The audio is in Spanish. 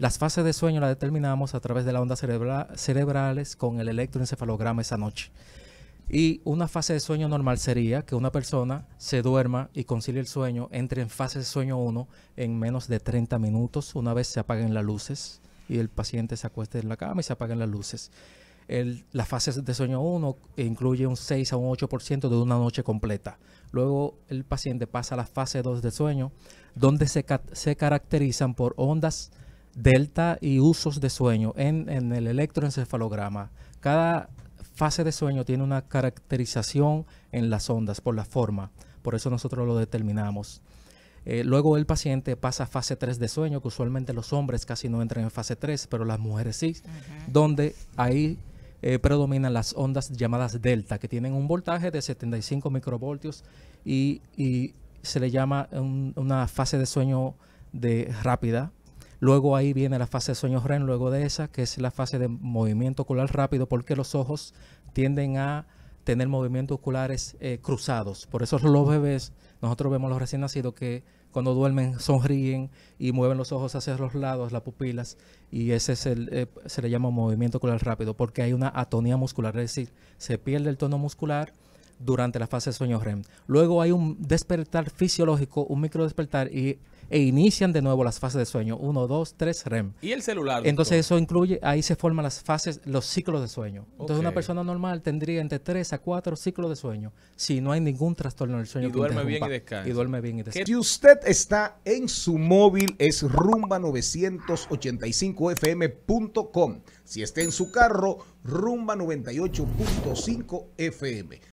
Las fases de sueño las determinamos a través de las ondas cerebrales con el electroencefalograma esa noche. Y una fase de sueño normal sería que una persona se duerma y concilie el sueño, entre en fase de sueño 1 en menos de 30 minutos, una vez se apaguen las luces y el paciente se acueste en la cama y se apaguen las luces. Las fases de sueño 1 incluye un 6 a un 8% de una noche completa. Luego el paciente pasa a la fase 2 de sueño, donde se, se caracterizan por ondas delta y usos de sueño en, el electroencefalograma. Cada fase de sueño tiene una caracterización en las ondas por la forma, por eso nosotros lo determinamos. Eh, luego el paciente pasa a fase 3 de sueño, que usualmente los hombres casi no entran en fase 3, pero las mujeres sí, donde ahí eh, predominan las ondas llamadas delta, que tienen un voltaje de 75 microvoltios y, y se le llama una fase de sueño de rápida, Luego ahí viene la fase de sueños REM, luego de esa, que es la fase de movimiento ocular rápido, porque los ojos tienden a tener movimientos oculares eh, cruzados. Por eso los bebés, nosotros vemos los recién nacidos que cuando duermen sonríen y mueven los ojos hacia los lados, las pupilas, y ese eh, se le llama movimiento ocular rápido, porque hay una atonía muscular, es decir, se pierde el tono muscular durante la fase de sueño REM. Luego hay un despertar fisiológico, un micro despertar y, e inician de nuevo las fases de sueño, 1, 2, 3 REM. ¿Y el celular? Entonces eso incluye, ahí se forman las fases, los ciclos de sueño. Entonces una persona normal tendría entre 3 a 4 ciclos de sueño si no hay ningún trastorno en el sueño. Y duerme bien y descansa. Y duerme bien y descansa. Si usted está en su móvil es rumba985fm.com. Si está en su carro, rumba98.5 FM.